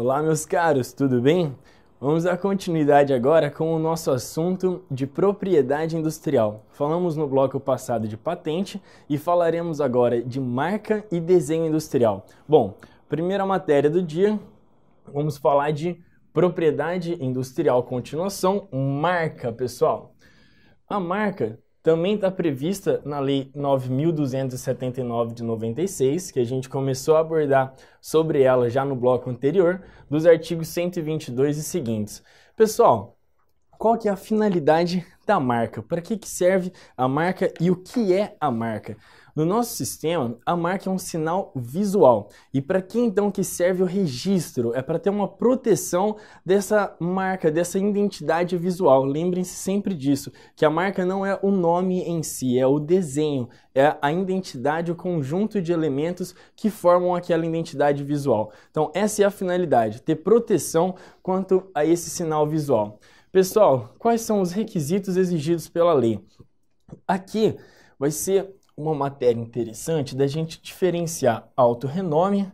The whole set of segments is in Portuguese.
Olá, meus caros, tudo bem? Vamos dar continuidade agora com o nosso assunto de propriedade industrial. Falamos no bloco passado de patente e falaremos agora de marca e desenho industrial. Bom, primeira matéria do dia, vamos falar de propriedade industrial continuação, marca, pessoal. A marca também está prevista na Lei 9.279 de 96, que a gente começou a abordar sobre ela já no bloco anterior, dos artigos 122 e seguintes. Pessoal, qual que é a finalidade da marca? Para que, que serve a marca e o que é a marca? No nosso sistema, a marca é um sinal visual. E para que então que serve o registro? É para ter uma proteção dessa marca, dessa identidade visual. Lembrem-se sempre disso, que a marca não é o nome em si, é o desenho, é a identidade, o conjunto de elementos que formam aquela identidade visual. Então, essa é a finalidade, ter proteção quanto a esse sinal visual. Pessoal, quais são os requisitos exigidos pela lei? Aqui vai ser uma matéria interessante da gente diferenciar auto renome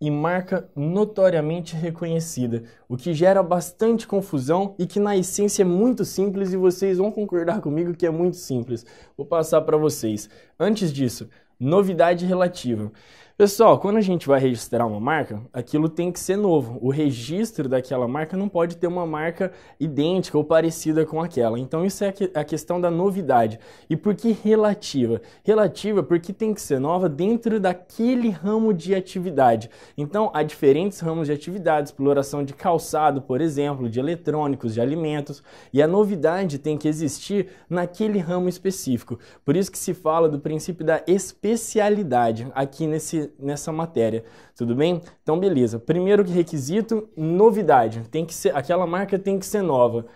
e marca notoriamente reconhecida, o que gera bastante confusão e que na essência é muito simples e vocês vão concordar comigo que é muito simples. Vou passar para vocês. Antes disso, novidade relativa. Pessoal, quando a gente vai registrar uma marca, aquilo tem que ser novo. O registro daquela marca não pode ter uma marca idêntica ou parecida com aquela. Então isso é a questão da novidade. E por que relativa? Relativa porque tem que ser nova dentro daquele ramo de atividade. Então há diferentes ramos de atividade, exploração de calçado, por exemplo, de eletrônicos, de alimentos, e a novidade tem que existir naquele ramo específico. Por isso que se fala do princípio da especialidade aqui nesse nessa, matéria, tudo bem? Então, beleza. Primeiro requisito, novidade. Tem que ser, aquela marca tem que ser nova.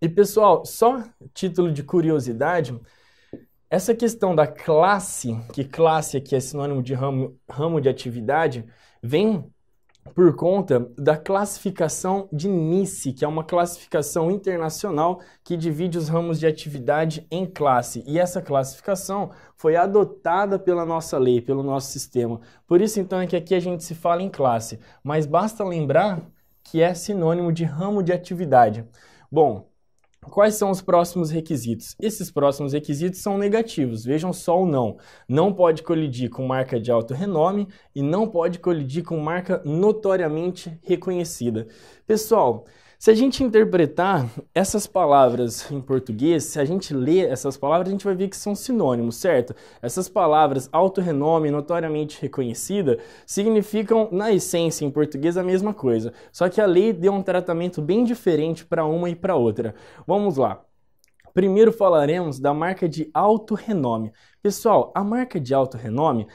E pessoal, só título de curiosidade, essa questão da classe, que classe aqui é sinônimo de ramo, ramo de atividade, vem por conta da classificação de NICE, que é uma classificação internacional que divide os ramos de atividade em classe. E essa classificação foi adotada pela nossa lei, pelo nosso sistema. Por isso, então, é que aqui a gente se fala em classe, mas basta lembrar que é sinônimo de ramo de atividade. Bom, Quais são os próximos requisitos? Esses próximos requisitos são negativos, vejam só o não. Não pode colidir com marca de alto renome e não pode colidir com marca notoriamente reconhecida. Pessoal, se a gente interpretar essas palavras em português, se a gente ler essas palavras, a gente vai ver que são sinônimos, certo? Essas palavras alto renome, notoriamente reconhecida, significam na essência em português a mesma coisa, só que a lei deu um tratamento bem diferente para uma e para outra. Vamos lá. Primeiro falaremos da marca de alto renome. Pessoal, a marca de alto renome,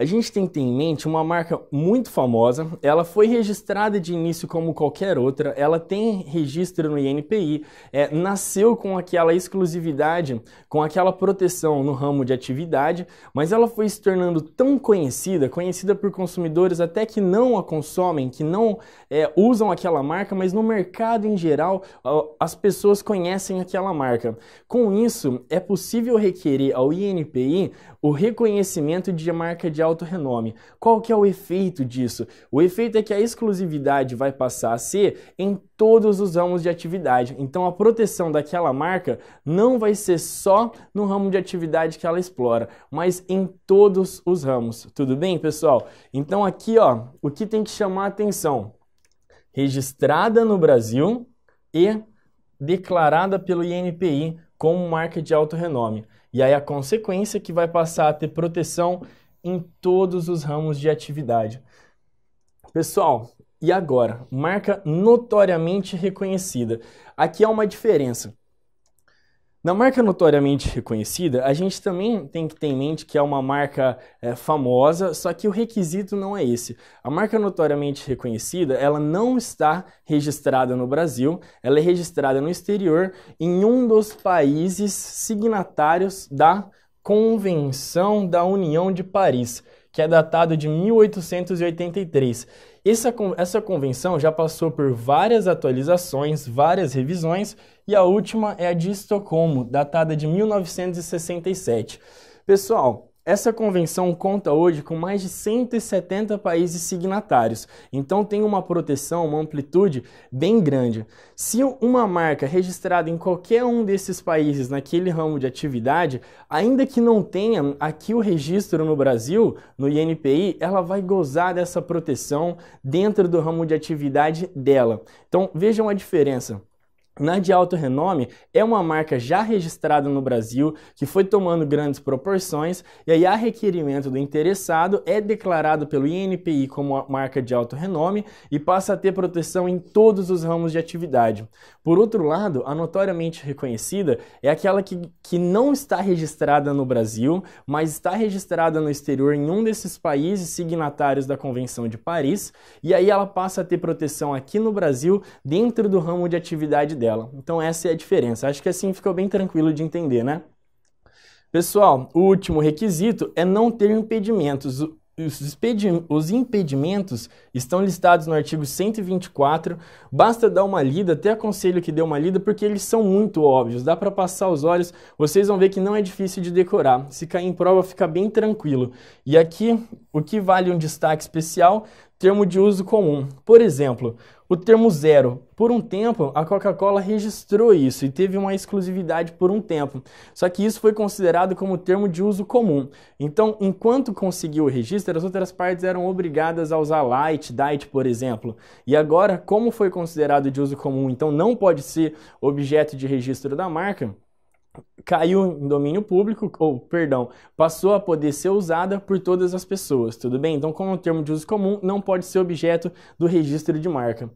a gente tem que ter em mente uma marca muito famosa, ela foi registrada de início como qualquer outra, ela tem registro no INPI, é, nasceu com aquela exclusividade, com aquela proteção no ramo de atividade, mas ela foi se tornando tão conhecida, conhecida por consumidores até que não a consomem, que não é, usam aquela marca, mas no mercado em geral as pessoas conhecem aquela marca. Com isso, é possível requerer ao INPI o reconhecimento de marca de alto renome. Qual que é o efeito disso? O efeito é que a exclusividade vai passar a ser em todos os ramos de atividade. Então a proteção daquela marca não vai ser só no ramo de atividade que ela explora, mas em todos os ramos. Tudo bem, pessoal? Então aqui, ó, o que tem que chamar a atenção? Registrada no Brasil e declarada pelo INPI como marca de alto renome. E aí a consequência é que vai passar a ter proteção em todos os ramos de atividade. Pessoal, e agora? Marca notoriamente reconhecida. Aqui há é uma diferença. Na marca notoriamente reconhecida, a gente também tem que ter em mente que é uma marca é, famosa, só que o requisito não é esse. A marca notoriamente reconhecida, ela não está registrada no Brasil, ela é registrada no exterior em um dos países signatários da Convenção da União de Paris, que é datado de 1883. Essa, essa convenção já passou por várias atualizações, várias revisões, e a última é a de Estocolmo, datada de 1967. Pessoal, essa convenção conta hoje com mais de 170 países signatários, então tem uma proteção, uma amplitude bem grande. Se uma marca registrada em qualquer um desses países naquele ramo de atividade, ainda que não tenha aqui o registro no Brasil, no INPI, ela vai gozar dessa proteção dentro do ramo de atividade dela. Então vejam a diferença na de alto renome é uma marca já registrada no Brasil que foi tomando grandes proporções e aí a requerimento do interessado é declarado pelo INPI como marca de alto renome e passa a ter proteção em todos os ramos de atividade. Por outro lado, a notoriamente reconhecida é aquela que, que não está registrada no Brasil, mas está registrada no exterior em um desses países signatários da Convenção de Paris e aí ela passa a ter proteção aqui no Brasil dentro do ramo de atividade dela dela. Então essa é a diferença. Acho que assim ficou bem tranquilo de entender, né? Pessoal, o último requisito é não ter impedimentos. Os, impedimentos estão listados no artigo 124. Basta dar uma lida, até aconselho que dê uma lida, porque eles são muito óbvios. Dá para passar os olhos, vocês vão ver que não é difícil de decorar. Se cair em prova, fica bem tranquilo. E aqui, o que vale um destaque especial termo de uso comum. Por exemplo, o termo zero. Por um tempo, a Coca-Cola registrou isso e teve uma exclusividade por um tempo. Só que isso foi considerado como termo de uso comum. Então, enquanto conseguiu o registro, as outras partes eram obrigadas a usar light, diet, por exemplo. E agora, como foi considerado de uso comum, então não pode ser objeto de registro da marca, caiu em domínio público, ou perdão, passou a poder ser usada por todas as pessoas, tudo bem? Então, como um termo de uso comum, não pode ser objeto do registro de marca.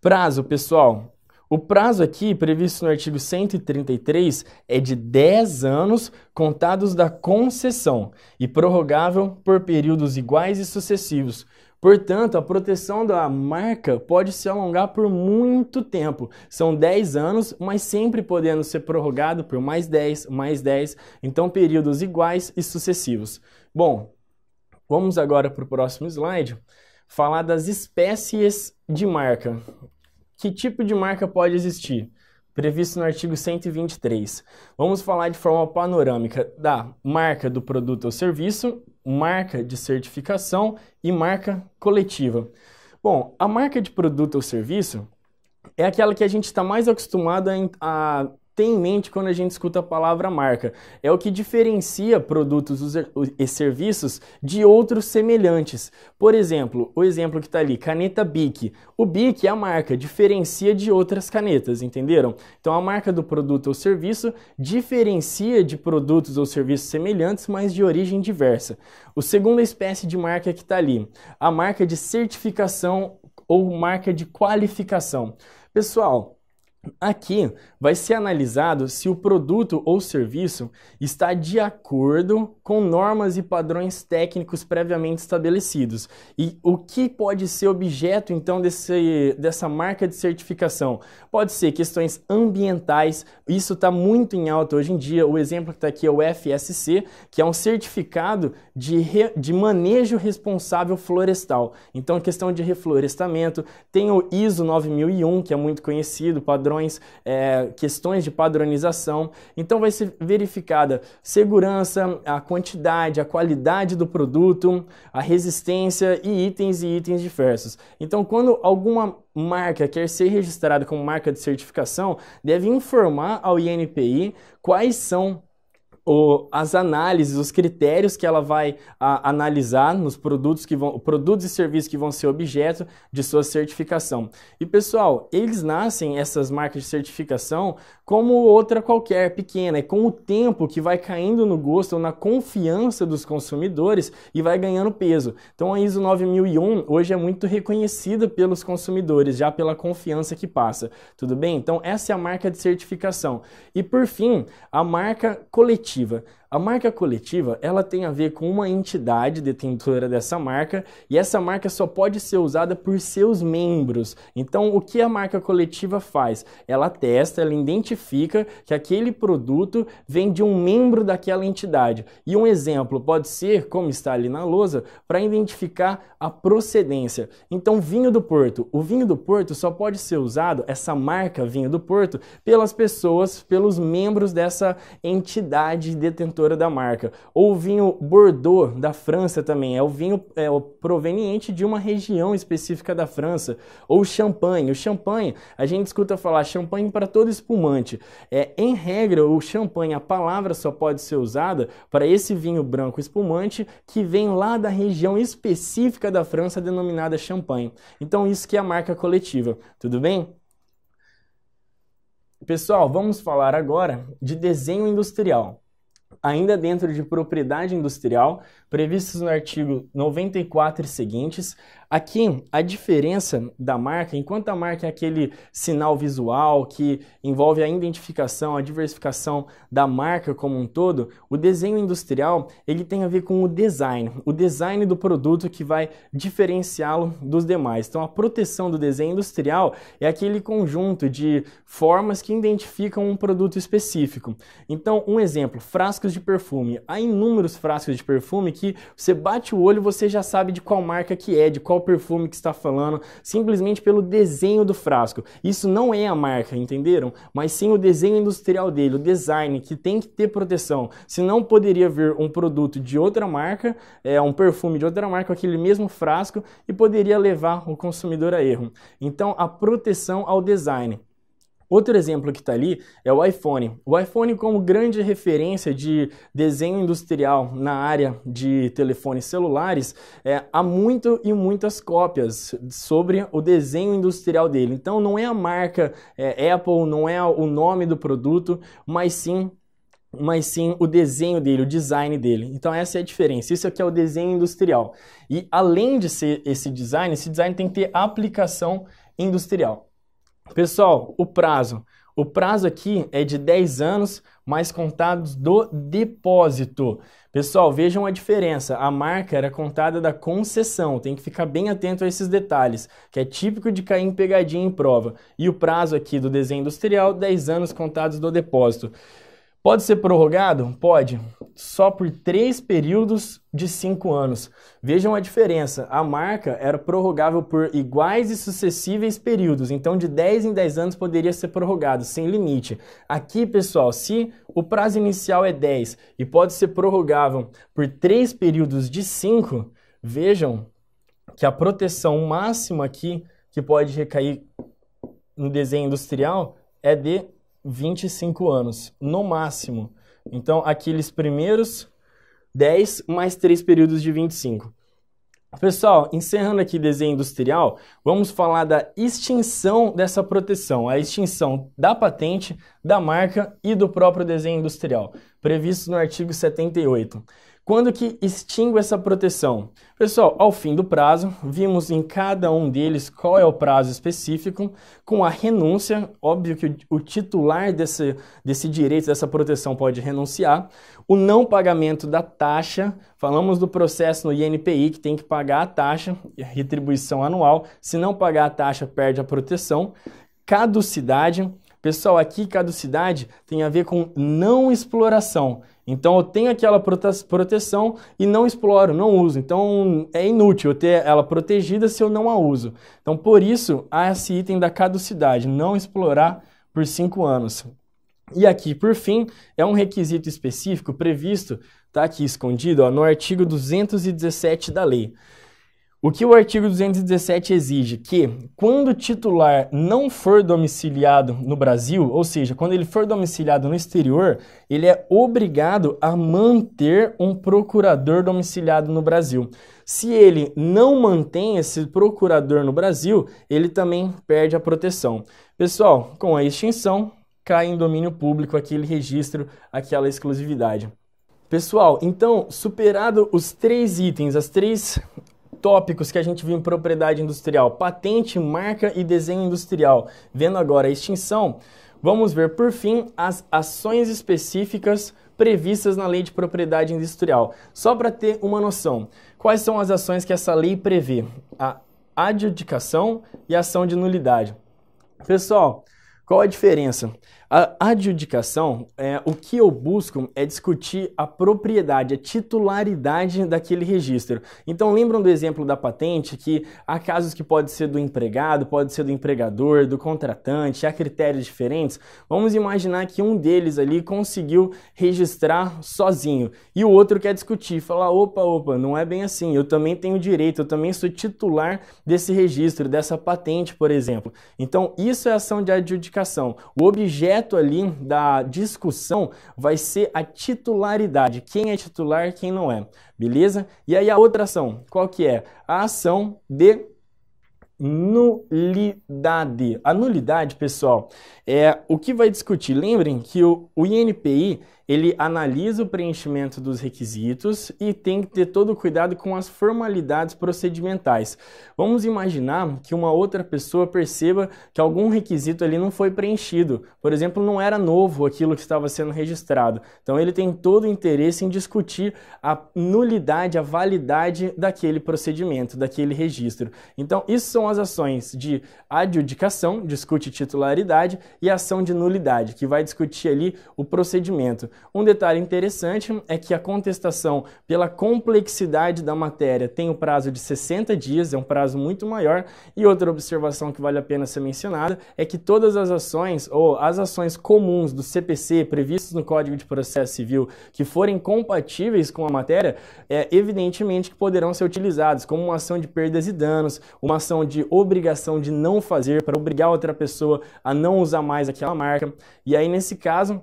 Prazo, pessoal. O prazo aqui, previsto no artigo 133, é de 10 anos contados da concessão e prorrogável por períodos iguais e sucessivos. Portanto, a proteção da marca pode se alongar por muito tempo. São 10 anos, mas sempre podendo ser prorrogado por mais 10, mais 10, então períodos iguais e sucessivos. Bom, vamos agora para o próximo slide falar das espécies de marca. Que tipo de marca pode existir? previsto no artigo 123. Vamos falar de forma panorâmica da marca do produto ou serviço, marca de certificação e marca coletiva. Bom, a marca de produto ou serviço é aquela que a gente está mais acostumado a, a tem em mente quando a gente escuta a palavra marca. É o que diferencia produtos e serviços de outros semelhantes. Por exemplo, o exemplo que está ali, caneta Bic. O Bic é a marca, diferencia de outras canetas, entenderam? Então a marca do produto ou serviço diferencia de produtos ou serviços semelhantes, mas de origem diversa. O segunda espécie de marca que está ali, a marca de certificação ou marca de qualificação. Pessoal, Aqui vai ser analisado se o produto ou serviço está de acordo com normas e padrões técnicos previamente estabelecidos e o que pode ser objeto então desse, dessa marca de certificação. Pode ser questões ambientais, isso está muito em alta hoje em dia. O exemplo que está aqui é o FSC, que é um certificado de, re, de manejo responsável florestal. Então, questão de reflorestamento, tem o ISO 9001, que é muito conhecido, padrão padrões, é, questões de padronização. Então vai ser verificada segurança, a quantidade, a qualidade do produto, a resistência e itens e itens diversos. Então quando alguma marca quer ser registrada como marca de certificação, deve informar ao INPI quais são o, as análises, os critérios que ela vai a, analisar nos produtos que vão, produtos e serviços que vão ser objeto de sua certificação. E pessoal, eles nascem essas marcas de certificação como outra qualquer pequena, e é com o tempo que vai caindo no gosto ou na confiança dos consumidores e vai ganhando peso. Então a ISO 9001 hoje é muito reconhecida pelos consumidores, já pela confiança que passa. Tudo bem? Então essa é a marca de certificação. E por fim, a marca coletiva właściwy. A marca coletiva, ela tem a ver com uma entidade detentora dessa marca e essa marca só pode ser usada por seus membros. Então, o que a marca coletiva faz? Ela testa, ela identifica que aquele produto vem de um membro daquela entidade. E um exemplo pode ser, como está ali na lousa, para identificar a procedência. Então, vinho do Porto. O vinho do Porto só pode ser usado, essa marca vinho do Porto, pelas pessoas, pelos membros dessa entidade detentora produtora da marca. Ou o vinho Bordeaux da França também, é o vinho é, proveniente de uma região específica da França. Ou o champanhe, o champanhe, a gente escuta falar champanhe para todo espumante. É, em regra, o champanhe, a palavra só pode ser usada para esse vinho branco espumante que vem lá da região específica da França denominada champanhe. Então isso que é a marca coletiva, tudo bem? Pessoal, vamos falar agora de desenho industrial ainda dentro de propriedade industrial, previstos no artigo 94 e seguintes, Aqui, a diferença da marca, enquanto a marca é aquele sinal visual que envolve a identificação, a diversificação da marca como um todo, o desenho industrial, ele tem a ver com o design, o design do produto que vai diferenciá-lo dos demais. Então, a proteção do desenho industrial é aquele conjunto de formas que identificam um produto específico. Então, um exemplo, frascos de perfume. Há inúmeros frascos de perfume que você bate o olho, você já sabe de qual marca que é, de qual qual perfume que está falando, simplesmente pelo desenho do frasco. Isso não é a marca, entenderam? Mas sim o desenho industrial dele, o design, que tem que ter proteção. Se não poderia vir um produto de outra marca, é, um perfume de outra marca, aquele mesmo frasco, e poderia levar o consumidor a erro. Então, a proteção ao design. Outro exemplo que está ali é o iPhone. O iPhone, como grande referência de desenho industrial na área de telefones celulares, é, há muito e muitas cópias sobre o desenho industrial dele. Então, não é a marca é, Apple, não é o nome do produto, mas sim mas sim o desenho dele, o design dele. Então essa é a diferença. Isso aqui é o desenho industrial. E além de ser esse design, esse design tem que ter aplicação industrial. Pessoal, o prazo. O prazo aqui é de 10 anos mais contados do depósito. Pessoal, vejam a diferença. A marca era contada da concessão. Tem que ficar bem atento a esses detalhes, que é típico de cair em pegadinha em prova. E o prazo aqui do desenho industrial, 10 anos contados do depósito. Pode ser prorrogado? Pode. Só por três períodos de cinco anos. Vejam a diferença. A marca era prorrogável por iguais e sucessíveis períodos. Então, de 10 em 10 anos poderia ser prorrogado, sem limite. Aqui, pessoal, se o prazo inicial é 10 e pode ser prorrogável por três períodos de cinco, vejam que a proteção máxima aqui, que pode recair no desenho industrial, é de 25 anos, no máximo. Então, aqueles primeiros 10 mais 3 períodos de 25. Pessoal, encerrando aqui desenho industrial, vamos falar da extinção dessa proteção, a extinção da patente, da marca e do próprio desenho industrial, previsto no artigo 78. Quando que extingue essa proteção? Pessoal, ao fim do prazo, vimos em cada um deles qual é o prazo específico, com a renúncia, óbvio que o titular desse, desse direito, dessa proteção pode renunciar, o não pagamento da taxa, falamos do processo no INPI que tem que pagar a taxa, retribuição anual, se não pagar a taxa perde a proteção, caducidade, Pessoal, aqui caducidade tem a ver com não exploração. Então eu tenho aquela proteção e não exploro, não uso. Então é inútil eu ter ela protegida se eu não a uso. Então por isso há esse item da caducidade, não explorar por cinco anos. E aqui, por fim, é um requisito específico previsto, está aqui escondido, ó, no artigo 217 da lei. O que o artigo 217 exige? Que, quando o titular não for domiciliado no Brasil, ou seja, quando ele for domiciliado no exterior, ele é obrigado a manter um procurador domiciliado no Brasil. Se ele não mantém esse procurador no Brasil, ele também perde a proteção. Pessoal, com a extinção, cai em domínio público aquele registro, aquela exclusividade. Pessoal, então, superado os três itens, as três tópicos que a gente viu em propriedade industrial, patente, marca e desenho industrial, vendo agora a extinção, vamos ver por fim as ações específicas previstas na Lei de Propriedade Industrial. Só para ter uma noção, quais são as ações que essa lei prevê? A adjudicação e a ação de nulidade. Pessoal, qual a diferença? A adjudicação, é, o que eu busco é discutir a propriedade, a titularidade daquele registro. Então lembram do exemplo da patente que há casos que pode ser do empregado, pode ser do empregador, do contratante, há critérios diferentes. Vamos imaginar que um deles ali conseguiu registrar sozinho e o outro quer discutir, falar opa, opa, não é bem assim, eu também tenho direito, eu também sou titular desse registro, dessa patente, por exemplo. Então isso é ação de adjudicação. O objeto objeto ali da discussão vai ser a titularidade, quem é titular, quem não é, beleza? E aí a outra ação, qual que é? A ação de nulidade. A nulidade, pessoal, é o que vai discutir. Lembrem que o, o INPI ele analisa o preenchimento dos requisitos e tem que ter todo o cuidado com as formalidades procedimentais. Vamos imaginar que uma outra pessoa perceba que algum requisito ali não foi preenchido. Por exemplo, não era novo aquilo que estava sendo registrado. Então ele tem todo o interesse em discutir a nulidade, a validade daquele procedimento, daquele registro. Então isso são as ações de adjudicação, discute titularidade, e ação de nulidade, que vai discutir ali o procedimento. Um detalhe interessante é que a contestação pela complexidade da matéria tem o um prazo de 60 dias, é um prazo muito maior. E outra observação que vale a pena ser mencionada é que todas as ações ou as ações comuns do CPC previstas no Código de Processo Civil que forem compatíveis com a matéria, é evidentemente que poderão ser utilizadas como uma ação de perdas e danos, uma ação de obrigação de não fazer para obrigar outra pessoa a não usar mais aquela marca. E aí nesse caso,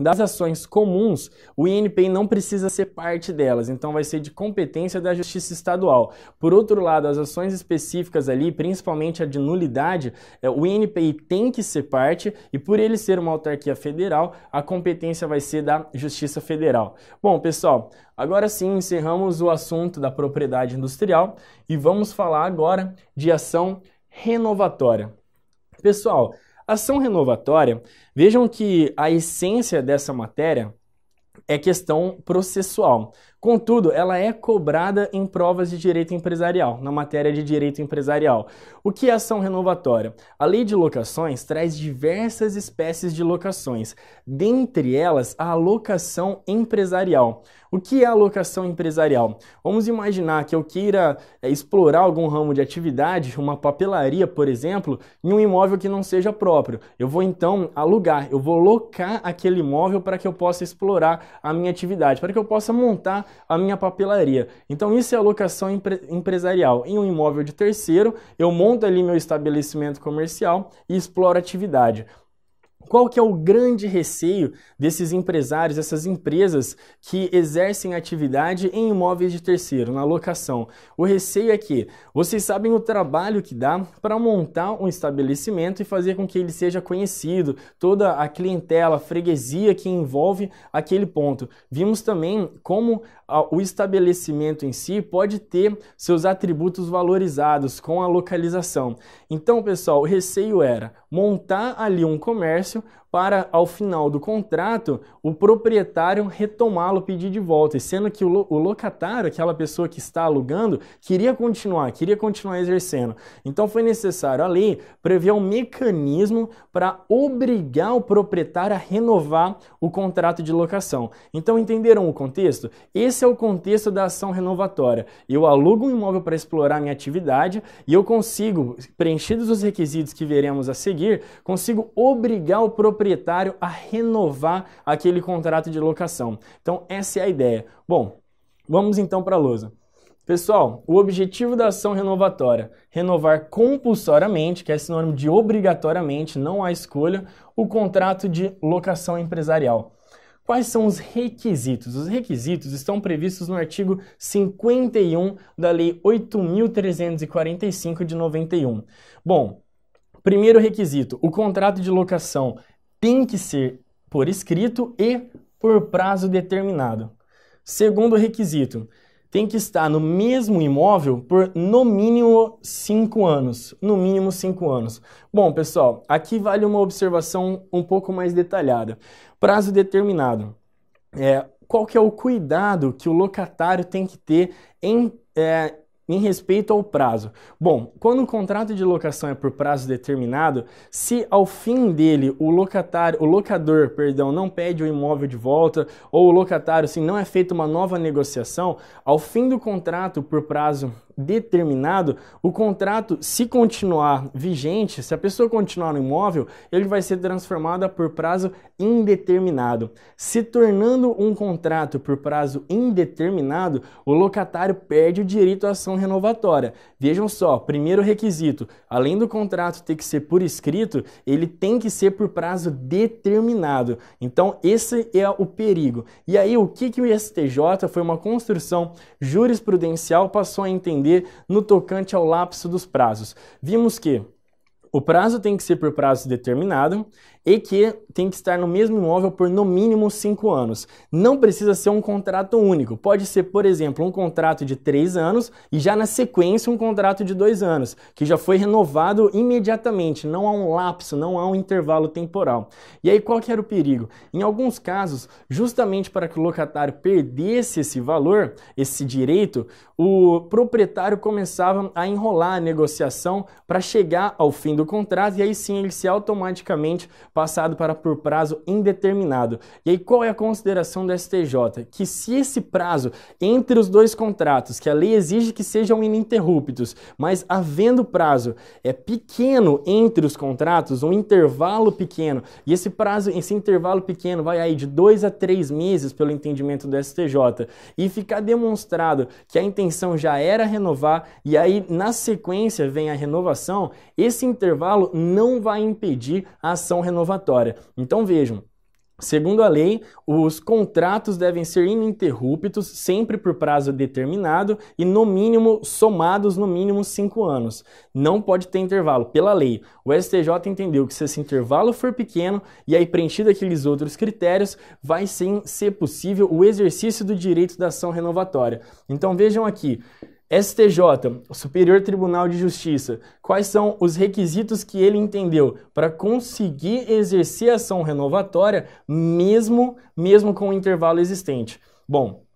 das ações comuns, o INPI não precisa ser parte delas, então vai ser de competência da Justiça Estadual. Por outro lado, as ações específicas ali, principalmente a de nulidade, é, o INPI tem que ser parte e por ele ser uma autarquia federal, a competência vai ser da Justiça Federal. Bom, pessoal, agora sim encerramos o assunto da propriedade industrial e vamos falar agora de ação renovatória. Pessoal, Ação renovatória, vejam que a essência dessa matéria é questão processual. Contudo, ela é cobrada em provas de direito empresarial, na matéria de direito empresarial. O que é ação renovatória? A lei de locações traz diversas espécies de locações, dentre elas a locação empresarial. O que é a locação empresarial? Vamos imaginar que eu queira é, explorar algum ramo de atividade, uma papelaria, por exemplo, em um imóvel que não seja próprio. Eu vou então alugar, eu vou locar aquele imóvel para que eu possa explorar a minha atividade, para que eu possa montar a minha papelaria. Então isso é alocação empre empresarial. Em um imóvel de terceiro, eu monto ali meu estabelecimento comercial e exploro atividade qual que é o grande receio desses empresários, dessas empresas que exercem atividade em imóveis de terceiro, na locação? O receio é que vocês sabem o trabalho que dá para montar um estabelecimento e fazer com que ele seja conhecido, toda a clientela, a freguesia que envolve aquele ponto. Vimos também como o estabelecimento em si pode ter seus atributos valorizados com a localização. Então, pessoal, o receio era montar ali um comércio para, ao final do contrato, o proprietário retomá-lo, pedir de volta, sendo que o, o locatário, aquela pessoa que está alugando, queria continuar, queria continuar exercendo. Então foi necessário a lei prever um mecanismo para obrigar o proprietário a renovar o contrato de locação. Então entenderam o contexto? Esse esse é o contexto da ação renovatória. Eu alugo um imóvel para explorar minha atividade e eu consigo, preenchidos os requisitos que veremos a seguir, consigo obrigar o proprietário a renovar aquele contrato de locação. Então, essa é a ideia. Bom, vamos então para a lousa. Pessoal, o objetivo da ação renovatória, renovar compulsoriamente, que é sinônimo de obrigatoriamente, não há escolha, o contrato de locação empresarial. Quais são os requisitos? Os requisitos estão previstos no artigo 51 da Lei 8.345 de 91. Bom, primeiro requisito: o contrato de locação tem que ser por escrito e por prazo determinado. Segundo requisito: tem que estar no mesmo imóvel por no mínimo 5 anos. No mínimo 5 anos. Bom, pessoal, aqui vale uma observação um pouco mais detalhada. Prazo determinado. É, qual que é o cuidado que o locatário tem que ter em é, em respeito ao prazo. Bom, quando um contrato de locação é por prazo determinado, se ao fim dele o locatário, o locador, perdão, não pede o imóvel de volta ou o locatário, se assim, não é feita uma nova negociação, ao fim do contrato por prazo determinado, o contrato, se continuar vigente, se a pessoa continuar no imóvel, ele vai ser transformado por prazo indeterminado. Se tornando um contrato por prazo indeterminado, o locatário perde o direito à ação renovatória. Vejam só, primeiro requisito, além do contrato ter que ser por escrito, ele tem que ser por prazo determinado. Então, esse é o perigo. E aí, o que, que o STJ foi uma construção jurisprudencial passou a entender no tocante ao lapso dos prazos. Vimos que o prazo tem que ser por prazo determinado e que tem que estar no mesmo imóvel por no mínimo cinco anos. Não precisa ser um contrato único, pode ser, por exemplo, um contrato de três anos e já na sequência um contrato de dois anos, que já foi renovado imediatamente, não há um lapso, não há um intervalo temporal. E aí qual que era o perigo? Em alguns casos, justamente para que o locatário perdesse esse valor, esse direito, o proprietário começava a enrolar a negociação para chegar ao fim do contrato e aí sim ele se automaticamente passado para por prazo indeterminado. E aí qual é a consideração do STJ? Que se esse prazo entre os dois contratos, que a lei exige que sejam ininterruptos, mas havendo prazo é pequeno entre os contratos, um intervalo pequeno, e esse prazo, esse intervalo pequeno vai aí de dois a três meses pelo entendimento do STJ, e ficar demonstrado que a intenção já era renovar e aí na sequência vem a renovação, esse intervalo não vai impedir a ação renovada inovatória. Então vejam, Segundo a lei, os contratos devem ser ininterruptos, sempre por prazo determinado e no mínimo somados no mínimo cinco anos. Não pode ter intervalo, pela lei. O STJ entendeu que se esse intervalo for pequeno e aí preenchido aqueles outros critérios, vai sim ser possível o exercício do direito da ação renovatória. Então vejam aqui. STJ, o Superior Tribunal de Justiça, quais são os requisitos que ele entendeu para conseguir exercer ação renovatória mesmo mesmo com o intervalo existente? Bom,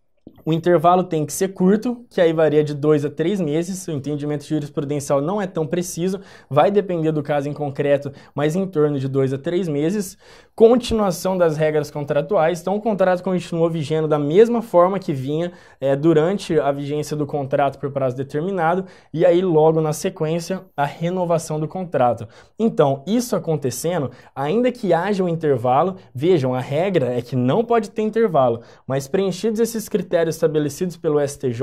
o intervalo tem que ser curto, que aí varia de dois a três meses. O entendimento jurisprudencial não é tão preciso, vai depender do caso em concreto, mas em torno de dois a três meses. Continuação das regras contratuais. Então, o contrato continuou vigendo da mesma forma que vinha é, durante a vigência do contrato por prazo determinado, e aí, logo na sequência, a renovação do contrato. Então, isso acontecendo, ainda que haja um intervalo, vejam, a regra é que não pode ter intervalo, mas preenchidos esses critérios estabelecidos pelo STJ,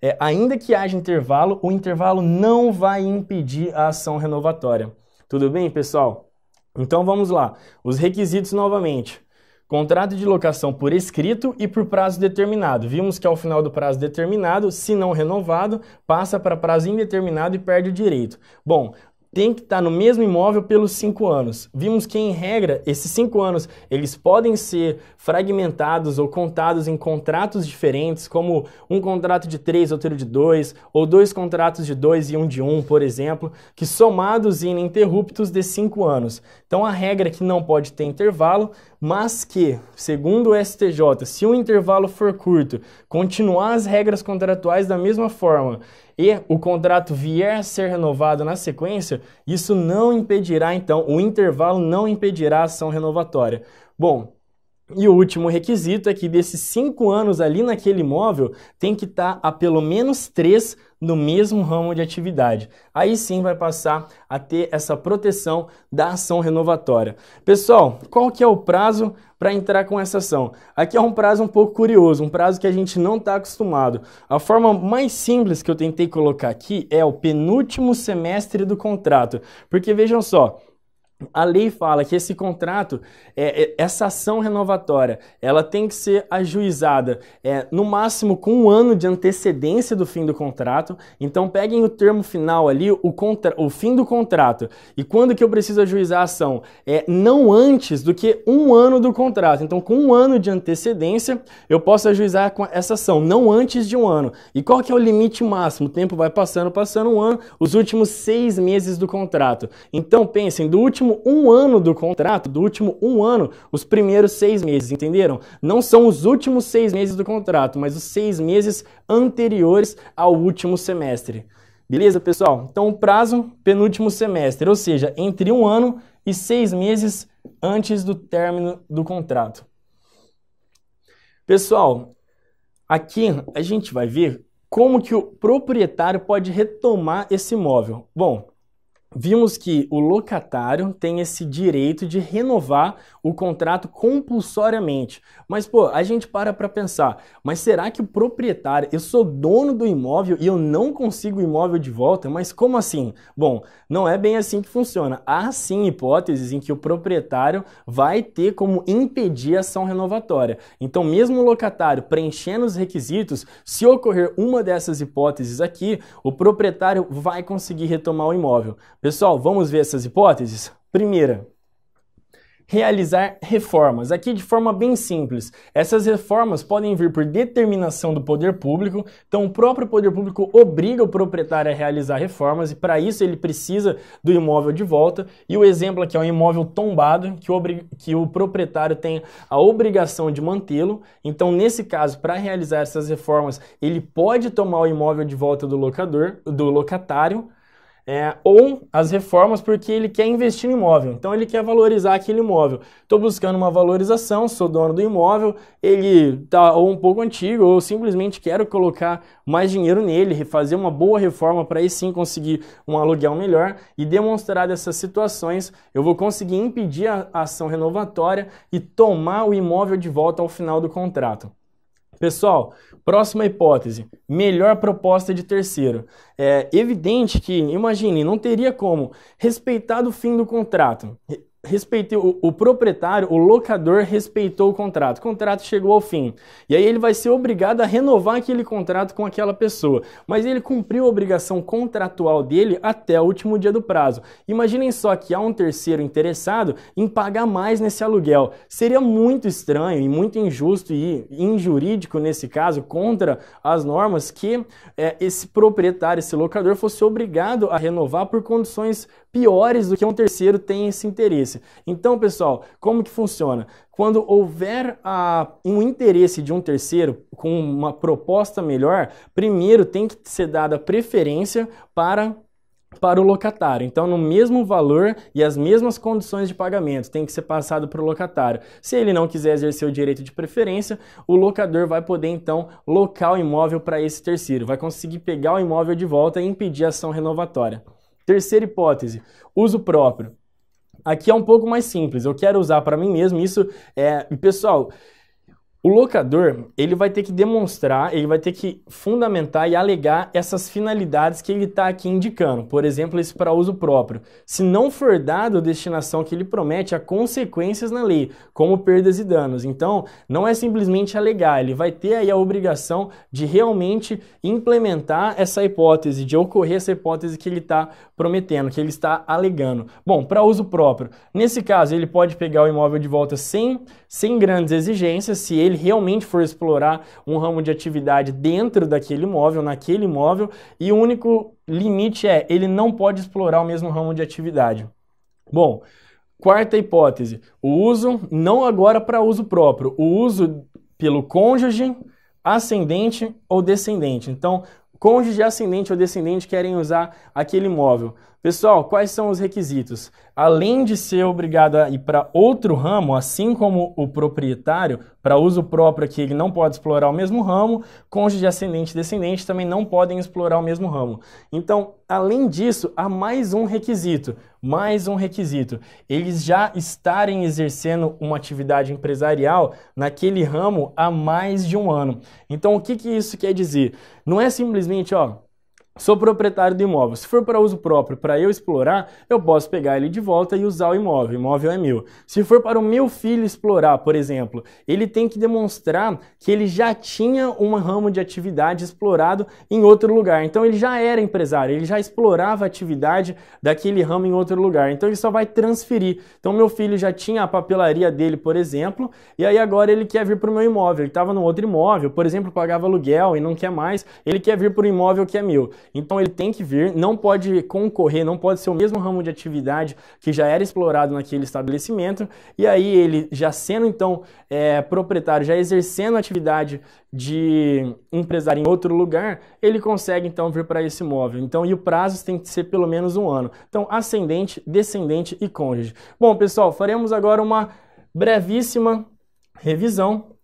é, ainda que haja intervalo, o intervalo não vai impedir a ação renovatória. Tudo bem, pessoal? Então vamos lá. Os requisitos novamente. Contrato de locação por escrito e por prazo determinado. Vimos que ao final do prazo determinado, se não renovado, passa para prazo indeterminado e perde o direito. Bom, tem que estar no mesmo imóvel pelos cinco anos. Vimos que, em regra, esses cinco anos eles podem ser fragmentados ou contados em contratos diferentes, como um contrato de três, outro de dois, ou dois contratos de dois e um de um, por exemplo, que somados e ininterruptos de cinco anos. Então, a regra é que não pode ter intervalo, mas que, segundo o STJ, se o intervalo for curto, continuar as regras contratuais da mesma forma e o contrato vier a ser renovado na sequência, isso não impedirá, então, o intervalo não impedirá a ação renovatória. Bom, e o último requisito é que desses cinco anos ali naquele imóvel tem que estar tá a pelo menos três no mesmo ramo de atividade. Aí sim vai passar a ter essa proteção da ação renovatória. Pessoal, qual que é o prazo para entrar com essa ação? Aqui é um prazo um pouco curioso, um prazo que a gente não está acostumado. A forma mais simples que eu tentei colocar aqui é o penúltimo semestre do contrato, porque vejam só, a lei fala que esse contrato, é, é, essa ação renovatória, ela tem que ser ajuizada é, no máximo com um ano de antecedência do fim do contrato. Então peguem o termo final ali, o, contra, o fim do contrato. E quando que eu preciso ajuizar a ação? É, não antes do que um ano do contrato. Então com um ano de antecedência, eu posso ajuizar essa ação, não antes de um ano. E qual que é o limite máximo? O tempo vai passando, passando um ano, os últimos seis meses do contrato. Então pensem, do último último um ano do contrato, do último um ano, os primeiros seis meses, entenderam? Não são os últimos seis meses do contrato, mas os seis meses anteriores ao último semestre. Beleza, pessoal? Então, o prazo, penúltimo semestre, ou seja, entre um ano e seis meses antes do término do contrato. Pessoal, aqui a gente vai ver como que o proprietário pode retomar esse imóvel. Bom, vimos que o locatário tem esse direito de renovar o contrato compulsoriamente. Mas pô, a gente para para pensar, mas será que o proprietário, eu sou dono do imóvel e eu não consigo o imóvel de volta? Mas como assim? Bom, não é bem assim que funciona. Há sim hipóteses em que o proprietário vai ter como impedir a ação renovatória. Então, mesmo o locatário preenchendo os requisitos, se ocorrer uma dessas hipóteses aqui, o proprietário vai conseguir retomar o imóvel. Pessoal, vamos ver essas hipóteses? Primeira, realizar reformas. Aqui de forma bem simples. Essas reformas podem vir por determinação do poder público, então o próprio poder público obriga o proprietário a realizar reformas e para isso ele precisa do imóvel de volta. E o exemplo aqui é um imóvel tombado que o, que o proprietário tem a obrigação de mantê-lo. Então, nesse caso, para realizar essas reformas, ele pode tomar o imóvel de volta do locador, do locatário, é, ou as reformas porque ele quer investir no imóvel. Então ele quer valorizar aquele imóvel. Estou buscando uma valorização, sou dono do imóvel, ele está ou um pouco antigo, ou simplesmente quero colocar mais dinheiro nele, fazer uma boa reforma para aí sim conseguir um aluguel melhor e demonstrar dessas situações, eu vou conseguir impedir a ação renovatória e tomar o imóvel de volta ao final do contrato. Pessoal, próxima hipótese, melhor proposta de terceiro. É evidente que, imagine, não teria como respeitar o fim do contrato, respeitou o, proprietário, o locador respeitou o contrato. O contrato chegou ao fim. E aí ele vai ser obrigado a renovar aquele contrato com aquela pessoa. Mas ele cumpriu a obrigação contratual dele até o último dia do prazo. Imaginem só que há um terceiro interessado em pagar mais nesse aluguel. Seria muito estranho e muito injusto e injurídico nesse caso contra as normas que é, esse proprietário, esse locador fosse obrigado a renovar por condições piores do que um terceiro tem esse interesse. Então, pessoal, como que funciona? Quando houver ah, um interesse de um terceiro com uma proposta melhor, primeiro tem que ser dada preferência para para o locatário. Então, no mesmo valor e as mesmas condições de pagamento, tem que ser passado para o locatário. Se ele não quiser exercer o direito de preferência, o locador vai poder então locar o imóvel para esse terceiro, vai conseguir pegar o imóvel de volta e impedir a ação renovatória. Terceira hipótese, uso próprio. Aqui é um pouco mais simples, eu quero usar para mim mesmo, isso é... Pessoal, o locador, ele vai ter que demonstrar, ele vai ter que fundamentar e alegar essas finalidades que ele está aqui indicando. Por exemplo, esse para uso próprio. Se não for dado a destinação que ele promete, há consequências na lei, como perdas e danos. Então, não é simplesmente alegar, ele vai ter aí a obrigação de realmente implementar essa hipótese, de ocorrer essa hipótese que ele está prometendo, que ele está alegando. Bom, para uso próprio, nesse caso ele pode pegar o imóvel de volta sem, sem grandes exigências, se ele realmente for explorar um ramo de atividade dentro daquele imóvel, naquele imóvel, e o único limite é ele não pode explorar o mesmo ramo de atividade. Bom, quarta hipótese, o uso não agora para uso próprio, o uso pelo cônjuge, ascendente ou descendente. Então, cônjuge ascendente ou descendente querem usar aquele imóvel. Pessoal, quais são os requisitos? Além de ser obrigado a ir para outro ramo, assim como o proprietário, para uso próprio aqui, ele não pode explorar o mesmo ramo, cônjuge ascendente e descendente também não podem explorar o mesmo ramo. Então, além disso, há mais um requisito, mais um requisito. Eles já estarem exercendo uma atividade empresarial naquele ramo há mais de um ano. Então, o que, que isso quer dizer? Não é simplesmente, ó, Sou proprietário do imóvel. Se for para uso próprio, para eu explorar, eu posso pegar ele de volta e usar o imóvel. O imóvel é meu. Se for para o meu filho explorar, por exemplo, ele tem que demonstrar que ele já tinha um ramo de atividade explorado em outro lugar. Então ele já era empresário, ele já explorava a atividade daquele ramo em outro lugar. Então ele só vai transferir. Então meu filho já tinha a papelaria dele, por exemplo, e aí agora ele quer vir para o meu imóvel. Ele estava no outro imóvel, por exemplo, pagava aluguel e não quer mais. Ele quer vir para o imóvel que é meu. Então ele tem que vir, não pode concorrer, não pode ser o mesmo ramo de atividade que já era explorado naquele estabelecimento. E aí ele já sendo então é, proprietário, já exercendo atividade de empresário em outro lugar, ele consegue então vir para esse imóvel. Então e o prazo tem que ser pelo menos um ano. Então ascendente, descendente e cônjuge. Bom pessoal, faremos agora uma brevíssima revisão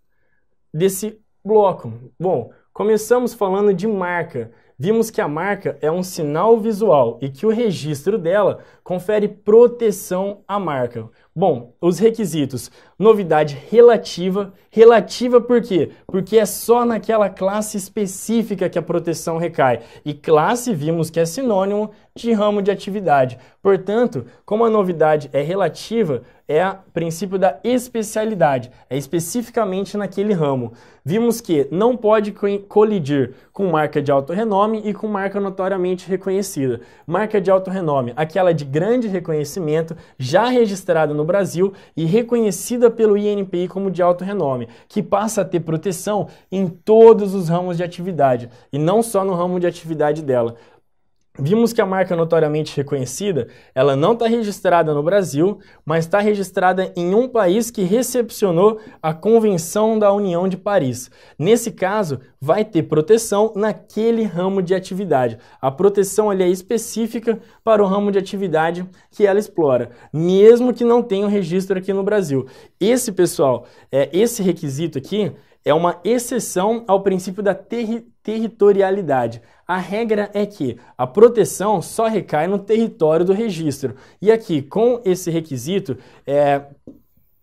desse bloco. Bom, começamos falando de marca vimos que a marca é um sinal visual e que o registro dela confere proteção à marca. Bom, os requisitos. Novidade relativa. Relativa por quê? Porque é só naquela classe específica que a proteção recai. E classe vimos que é sinônimo de ramo de atividade. Portanto, como a novidade é relativa, é o princípio da especialidade, é especificamente naquele ramo. Vimos que não pode colidir com marca de alto renome e com marca notoriamente reconhecida. Marca de alto renome, aquela de grande reconhecimento, já registrada no Brasil e reconhecida pelo INPI como de alto renome, que passa a ter proteção em todos os ramos de atividade e não só no ramo de atividade dela. Vimos que a marca notoriamente reconhecida, ela não está registrada no Brasil, mas está registrada em um país que recepcionou a Convenção da União de Paris. Nesse caso, vai ter proteção naquele ramo de atividade. A proteção é específica para o ramo de atividade que ela explora, mesmo que não tenha o um registro aqui no Brasil. Esse pessoal, é, esse requisito aqui é uma exceção ao princípio da terri territorialidade. A regra é que a proteção só recai no território do registro. E aqui, com esse requisito, é,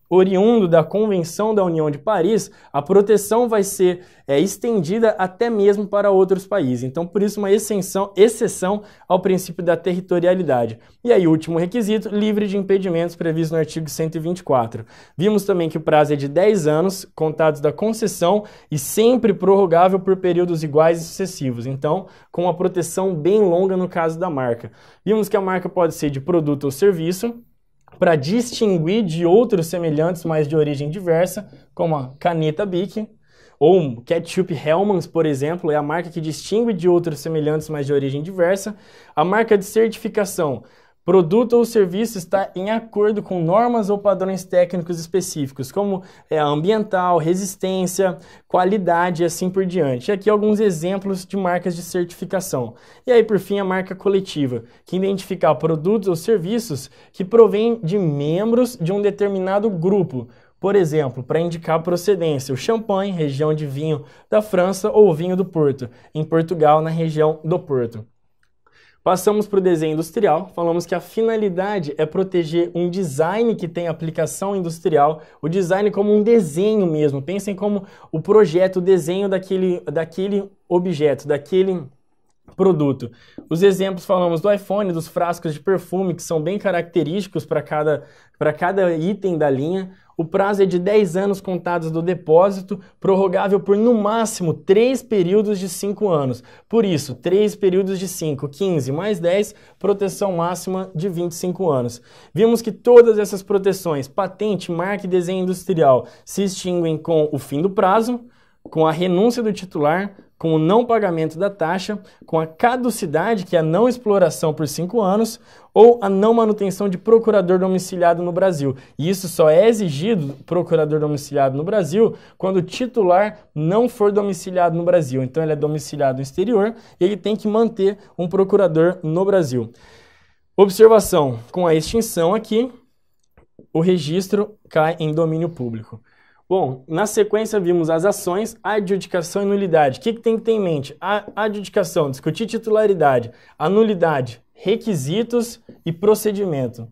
oriundo da Convenção da União de Paris, a proteção vai ser é, estendida até mesmo para outros países. Então, por isso, uma exceção, exceção ao princípio da territorialidade. E aí, último requisito, livre de impedimentos previsto no artigo 124. Vimos também que o prazo é de 10 anos, contados da concessão, e sempre prorrogável por períodos iguais e sucessivos. Então, com uma proteção bem longa no caso da marca. Vimos que a marca pode ser de produto ou serviço, para distinguir de outros semelhantes, mas de origem diversa, como a caneta Bic ou ketchup Hellmann's, por exemplo, é a marca que distingue de outros semelhantes, mas de origem diversa. A marca de certificação, Produto ou serviço está em acordo com normas ou padrões técnicos específicos, como é, ambiental, resistência, qualidade e assim por diante. aqui alguns exemplos de marcas de certificação. E aí, por fim, a marca coletiva, que identifica produtos ou serviços que provêm de membros de um determinado grupo, por exemplo, para indicar procedência, o champanhe, região de vinho da França, ou o vinho do Porto, em Portugal, na região do Porto. Passamos para o desenho industrial, falamos que a finalidade é proteger um design que tem aplicação industrial, o design como um desenho mesmo. Pensem como o projeto, o desenho daquele, daquele objeto, daquele produto. Os exemplos falamos do iPhone, dos frascos de perfume, que são bem característicos para cada, cada item da linha. O prazo é de 10 anos contados do depósito, prorrogável por no máximo 3 períodos de 5 anos. Por isso, 3 períodos de 5, 15 mais 10, proteção máxima de 25 anos. Vimos que todas essas proteções, patente, marca e desenho industrial, se extinguem com o fim do prazo, com a renúncia do titular, com o não pagamento da taxa, com a caducidade, que é a não exploração por cinco anos, ou a não manutenção de procurador domiciliado no Brasil. E isso só é exigido, procurador domiciliado no Brasil, quando o titular não for domiciliado no Brasil. Então ele é domiciliado no exterior e ele tem que manter um procurador no Brasil. Observação: com a extinção aqui, o registro cai em domínio público. Bom, na sequência vimos as ações, adjudicação e nulidade. O que, que tem que ter em mente? A adjudicação, discutir titularidade, a nulidade, requisitos e procedimento.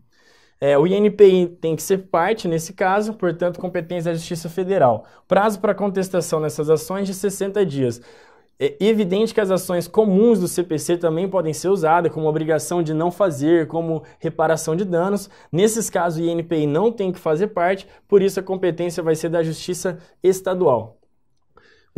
É, o INPI tem que ser parte, nesse caso, portanto, competência da Justiça Federal. Prazo para contestação nessas ações de 60 dias. É evidente que as ações comuns do CPC também podem ser usadas, como obrigação de não fazer, como reparação de danos. Nesses casos, o INPI não tem que fazer parte, por isso a competência vai ser da Justiça Estadual.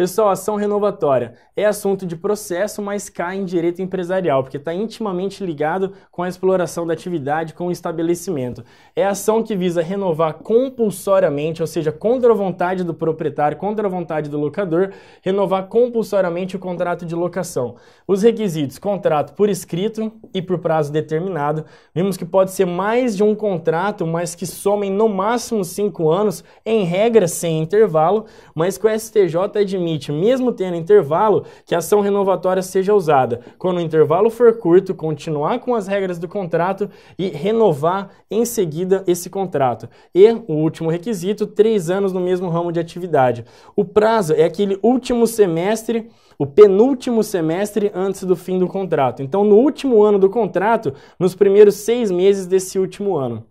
Pessoal, ação renovatória é assunto de processo, mas cai em direito empresarial, porque está intimamente ligado com a exploração da atividade com o estabelecimento. É ação que visa renovar compulsoriamente, ou seja, contra a vontade do proprietário, contra a vontade do locador, renovar compulsoriamente o contrato de locação. Os requisitos: contrato por escrito e por prazo determinado. Vimos que pode ser mais de um contrato, mas que somem no máximo cinco anos, em regra sem intervalo, mas que o STJ admite limite, mesmo tendo intervalo, que a ação renovatória seja usada. Quando o intervalo for curto, continuar com as regras do contrato e renovar em seguida esse contrato. E o último requisito, três anos no mesmo ramo de atividade. O prazo é aquele último semestre o penúltimo semestre antes do fim do contrato. Então, no último ano do contrato, nos primeiros seis meses desse último ano.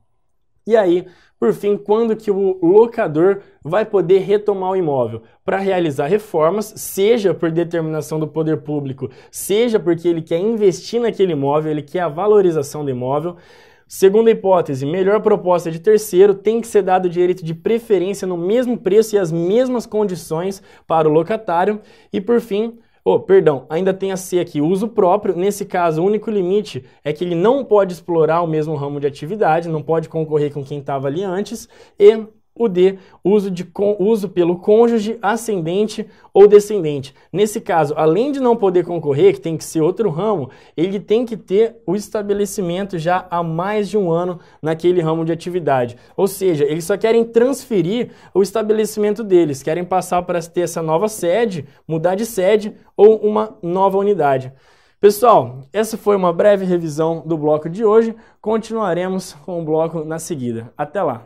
E aí, por fim, quando que o locador vai poder retomar o imóvel? Para realizar reformas, seja por determinação do poder público, seja porque ele quer investir naquele imóvel, ele quer a valorização do imóvel. Segunda hipótese, melhor proposta de terceiro tem que ser dado o direito de preferência no mesmo preço e as mesmas condições para o locatário. E por fim, Oh, perdão, ainda tem a C aqui, uso próprio. Nesse caso, o único limite é que ele não pode explorar o mesmo ramo de atividade, não pode concorrer com quem estava ali antes e o D, uso, de, uso pelo cônjuge ascendente ou descendente. Nesse caso, além de não poder concorrer, que tem que ser outro ramo, ele tem que ter o estabelecimento já há mais de um ano naquele ramo de atividade. Ou seja, eles só querem transferir o estabelecimento deles, querem passar para ter essa nova sede, mudar de sede ou uma nova unidade. Pessoal, essa foi uma breve revisão do bloco de hoje. Continuaremos com o bloco na seguida. Até lá!